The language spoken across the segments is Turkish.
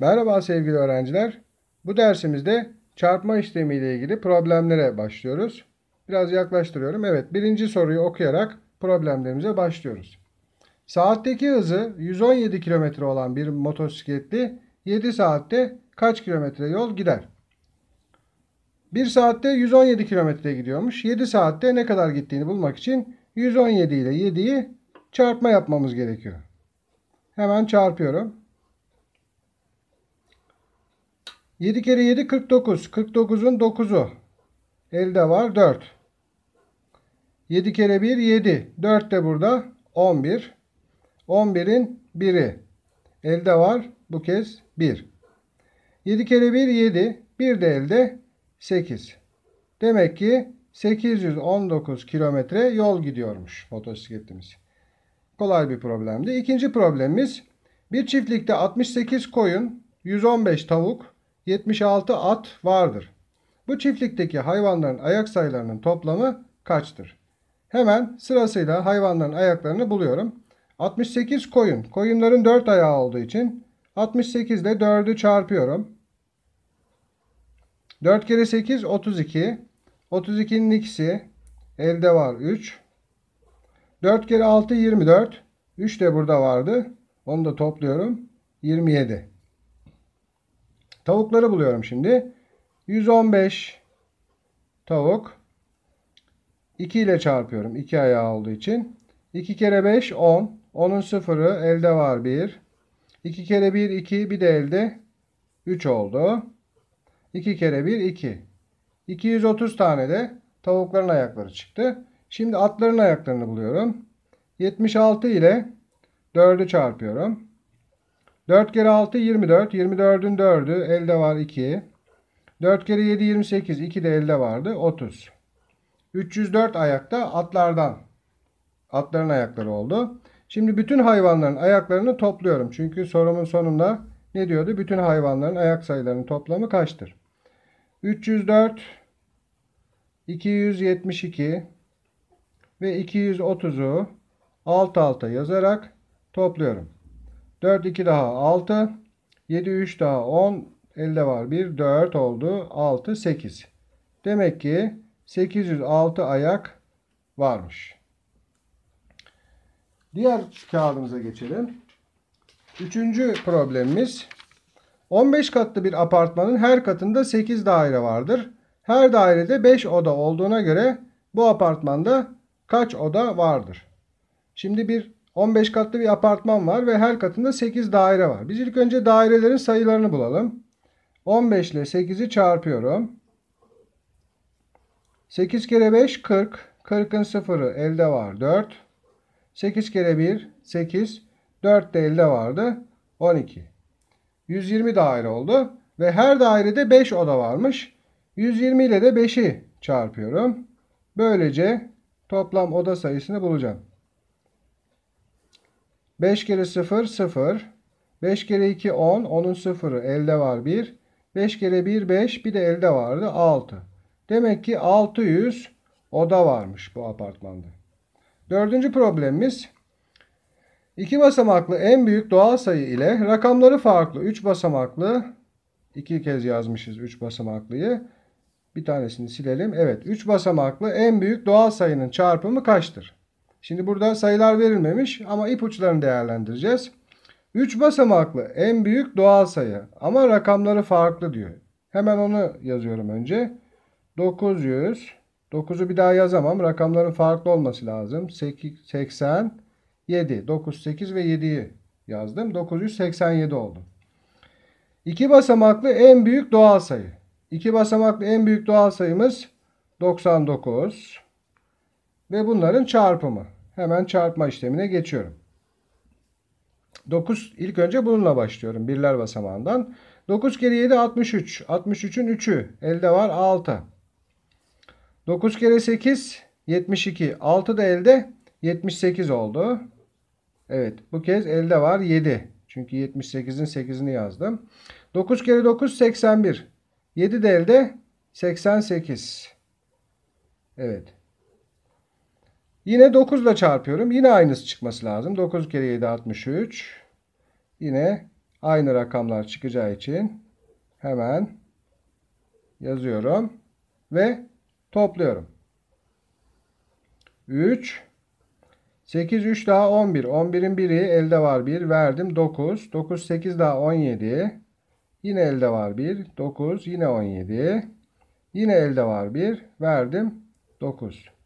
Merhaba sevgili öğrenciler. Bu dersimizde çarpma işlemi ile ilgili problemlere başlıyoruz. Biraz yaklaştırıyorum. Evet birinci soruyu okuyarak problemlerimize başlıyoruz. Saatteki hızı 117 km olan bir motosikletli 7 saatte kaç kilometre yol gider? 1 saatte 117 kilometre gidiyormuş. 7 saatte ne kadar gittiğini bulmak için 117 ile 7'yi çarpma yapmamız gerekiyor. Hemen çarpıyorum. 7 kere 7 49. 49'un 9'u. Elde var 4. 7 kere 1 7. 4 de burada 11. 11'in 1'i. Elde var bu kez 1. 7 kere 1 7. 1 de elde 8. Demek ki 819 kilometre yol gidiyormuş motosikletimiz. Kolay bir problemdi. İkinci problemimiz bir çiftlikte 68 koyun, 115 tavuk, 76 at vardır. Bu çiftlikteki hayvanların ayak sayılarının toplamı kaçtır? Hemen sırasıyla hayvanların ayaklarını buluyorum. 68 koyun. Koyunların 4 ayağı olduğu için 68 ile 4'ü çarpıyorum. 4 kere 8 32. 32'nin ikisi elde var 3. 4 kere 6 24. 3 de burada vardı. Onu da topluyorum. 27. Tavukları buluyorum şimdi. 115 tavuk. 2 ile çarpıyorum. 2 ayağı olduğu için. 2 kere 5 10. 10'un sıfırı elde var 1. 2 kere 1 2. Bir de elde 3 oldu. 2 kere 1 2. 230 tane de tavukların ayakları çıktı. Şimdi atların ayaklarını buluyorum. 76 ile 4'ü çarpıyorum. 4 kere 6 24. 24'ün 4'ü elde var 2. 4 kere 7 28. 2 de elde vardı 30. 304 ayakta atlardan. Atların ayakları oldu. Şimdi bütün hayvanların ayaklarını topluyorum. Çünkü sorumun sonunda ne diyordu? Bütün hayvanların ayak sayılarının toplamı kaçtır? 304, 272 ve 230'u alt alta yazarak topluyorum. 4 2 daha 6. 7 3 daha 10. Elde var 1 4 oldu. 6 8. Demek ki 806 ayak varmış. Diğer kağıdımıza geçelim. Üçüncü problemimiz 15 katlı bir apartmanın her katında 8 daire vardır. Her dairede 5 oda olduğuna göre bu apartmanda kaç oda vardır? Şimdi bir 15 katlı bir apartman var ve her katında 8 daire var. Biz ilk önce dairelerin sayılarını bulalım. 15 ile 8'i çarpıyorum. 8 kere 5 40. 40'ın 0'ı elde var 4. 8 kere 1 8. 4 de elde vardı 12. 120 daire oldu ve her dairede 5 oda varmış. 120 ile de 5'i çarpıyorum. Böylece toplam oda sayısını bulacağım. 5 kere 0 0. 5 kere 2 10. 10'un 0'ı elde var 1. 5 kere 1 5. Bir de elde vardı 6. Demek ki 600 oda varmış bu apartmanda. Dördüncü problemimiz iki basamaklı en büyük doğal sayı ile rakamları farklı 3 basamaklı iki kez yazmışız 3 basamaklıyı. Bir tanesini silelim. Evet 3 basamaklı en büyük doğal sayının çarpımı kaçtır? Şimdi burada sayılar verilmemiş ama ipuçlarını değerlendireceğiz. 3 basamaklı en büyük doğal sayı ama rakamları farklı diyor. Hemen onu yazıyorum önce. 900 9'u bir daha yazamam. Rakamların farklı olması lazım. 8, 80 7 9 8 ve 7'yi yazdım. 987 oldu. 2 basamaklı en büyük doğal sayı. 2 basamaklı en büyük doğal sayımız 99 ve bunların çarpımı hemen çarpma işlemine geçiyorum. 9 ilk önce bununla başlıyorum birler basamağından. 9 kere 7 63. 63'ün 3'ü elde var 6. 9 kere 8 72. 6 da elde 78 oldu. Evet bu kez elde var 7. Çünkü 78'in 8'ini yazdım. 9 kere 9 81. 7 de elde 88. Evet. Yine 9 ile çarpıyorum. Yine aynısı çıkması lazım. 9 kere 7 63. Yine aynı rakamlar çıkacağı için hemen yazıyorum ve topluyorum. 3 8 3 daha 11. 11'in biri elde var 1. Verdim 9. 9 8 daha 17. Yine elde var 1. 9 yine 17. Yine elde var 1. Verdim 9.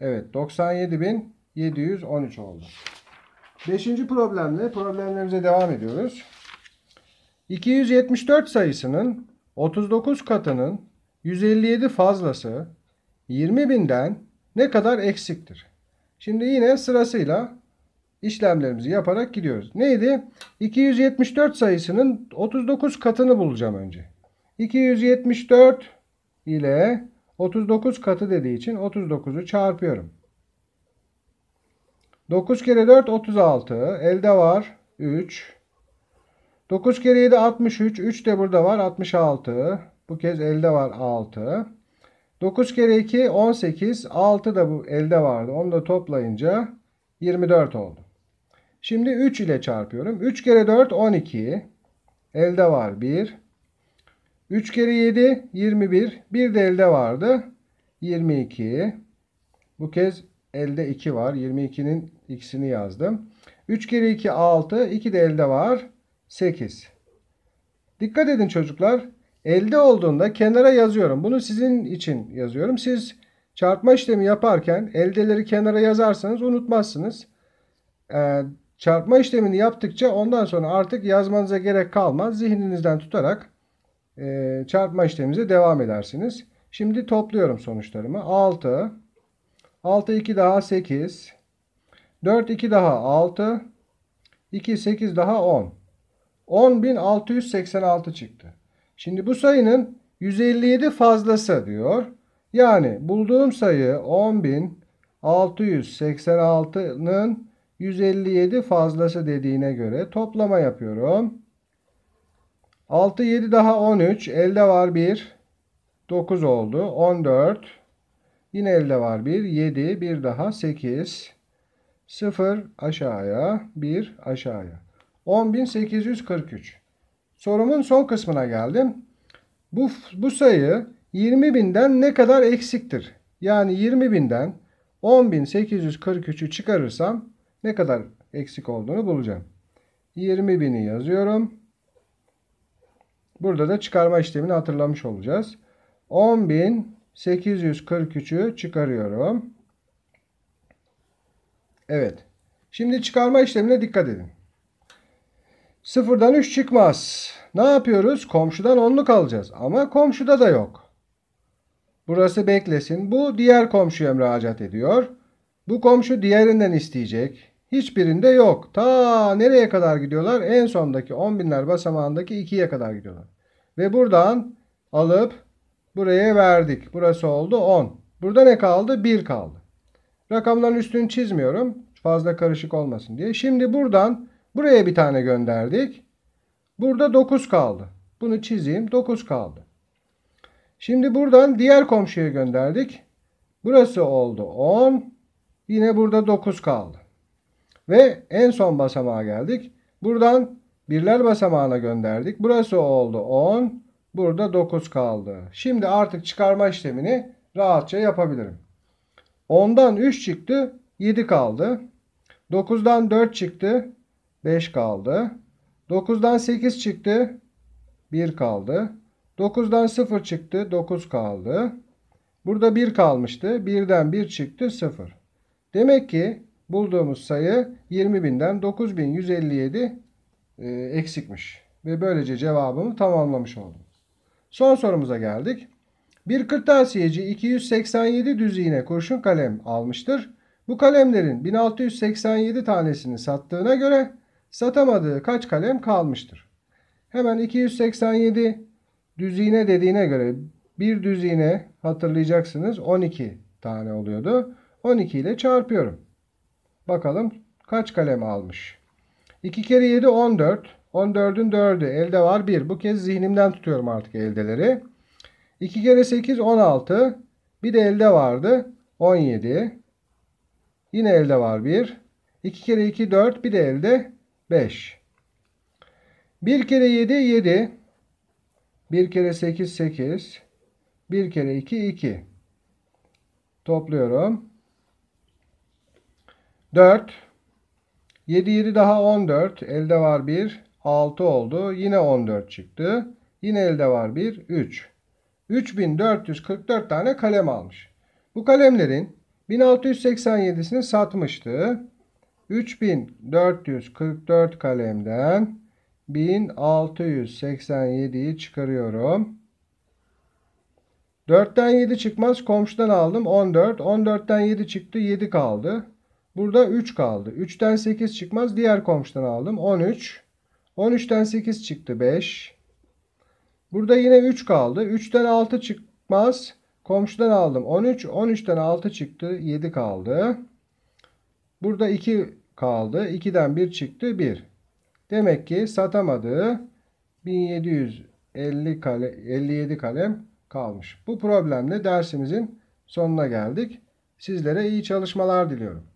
Evet 97.713 oldu. Beşinci problemle problemlerimize devam ediyoruz. 274 sayısının 39 katının 157 fazlası 20.000'den ne kadar eksiktir? Şimdi yine sırasıyla işlemlerimizi yaparak gidiyoruz. Neydi? 274 sayısının 39 katını bulacağım önce. 274 ile 39 katı dediği için 39'u çarpıyorum. 9 kere 4 36. Elde var 3. 9 kere 7 63. 3 de burada var 66. Bu kez elde var 6. 9 kere 2 18. 6 da bu elde vardı. Onu da toplayınca 24 oldu. Şimdi 3 ile çarpıyorum. 3 kere 4 12. Elde var 1. 3 kere 7 21. Bir de elde vardı. 22. Bu kez elde 2 var. 22'nin x'ini yazdım. 3 kere 2 6. 2 de elde var. 8. Dikkat edin çocuklar. Elde olduğunda kenara yazıyorum. Bunu sizin için yazıyorum. Siz çarpma işlemi yaparken eldeleri kenara yazarsanız unutmazsınız. Ee, çarpma işlemini yaptıkça ondan sonra artık yazmanıza gerek kalmaz. Zihninizden tutarak e, çarpma işlemimize devam edersiniz. Şimdi topluyorum sonuçlarımı. 6, 6 2 daha 8, 4 2 daha 6, 2 8 daha 10. 10.686 çıktı. Şimdi bu sayının 157 fazlası diyor. Yani bulduğum sayı 10.686'nın 157 fazlası dediğine göre toplama yapıyorum. 6, 7 daha 13. Elde var 1. 9 oldu. 14. Yine elde var 1. 7. Bir daha 8. 0 aşağıya. 1 aşağıya. 10.843. Sorumun son kısmına geldim. Bu, bu sayı 20.000'den ne kadar eksiktir? Yani 20.000'den 10.843'ü çıkarırsam ne kadar eksik olduğunu bulacağım. 20.000'i yazıyorum. Burada da çıkarma işlemini hatırlamış olacağız. 10.843'ü çıkarıyorum. Evet. Şimdi çıkarma işlemine dikkat edin. Sıfırdan 3 çıkmaz. Ne yapıyoruz? Komşudan onluk alacağız. Ama komşuda da yok. Burası beklesin. Bu diğer komşuya müracaat ediyor. Bu komşu diğerinden isteyecek. Hiçbirinde yok. Ta nereye kadar gidiyorlar? En sondaki 10 basamağındaki 2'ye kadar gidiyorlar. Ve buradan alıp buraya verdik. Burası oldu 10. Burada ne kaldı? 1 kaldı. Rakamların üstünü çizmiyorum. Fazla karışık olmasın diye. Şimdi buradan buraya bir tane gönderdik. Burada 9 kaldı. Bunu çizeyim. 9 kaldı. Şimdi buradan diğer komşuya gönderdik. Burası oldu 10. Yine burada 9 kaldı. Ve en son basamağa geldik. Buradan birler basamağına gönderdik. Burası oldu 10. Burada 9 kaldı. Şimdi artık çıkarma işlemini rahatça yapabilirim. 10'dan 3 çıktı. 7 kaldı. 9'dan 4 çıktı. 5 kaldı. 9'dan 8 çıktı. 1 kaldı. 9'dan 0 çıktı. 9 kaldı. Burada 1 kalmıştı. 1'den 1 çıktı. 0. Demek ki bulduğumuz sayı 20.000'den 9.157 e, eksikmiş. Ve böylece cevabımı tamamlamış oldum. Son sorumuza geldik. Bir kırtasiyeci 287 düzine kurşun kalem almıştır. Bu kalemlerin 1687 tanesini sattığına göre satamadığı kaç kalem kalmıştır? Hemen 287 düzine dediğine göre bir düzine hatırlayacaksınız 12 tane oluyordu. 12 ile çarpıyorum. Bakalım kaç kalem almış? 2 kere 7 14. 14'ün 4'ü elde var 1. Bu kez zihnimden tutuyorum artık eldeleri. 2 kere 8 16. Bir de elde vardı 17. Yine elde var 1. 2 kere 2 4. Bir de elde 5. 1 kere 7 7. 1 kere 8 8. 1 kere 2 2. Topluyorum. 4. 7 7 daha 14. Elde var 1. 6 oldu. Yine 14 çıktı. Yine elde var 1. 3. 3444 tane kalem almış. Bu kalemlerin 1687'sini satmıştı. 3444 kalemden 1687'yi çıkarıyorum. 4'ten 7 çıkmaz. Komşudan aldım 14. 14'ten 7 çıktı 7 kaldı. Burada 3 kaldı. 3'ten 8 çıkmaz. Diğer komşudan aldım. 13. 13'ten 8 çıktı 5. Burada yine 3 kaldı. 3'ten 6 çıkmaz. Komşudan aldım 13. 13'ten 6 çıktı. 7 kaldı. Burada 2 kaldı. 2'den 1 çıktı. 1. Demek ki satamadığı 1750 kale, 57 kalem kalmış. Bu problemle dersimizin sonuna geldik. Sizlere iyi çalışmalar diliyorum.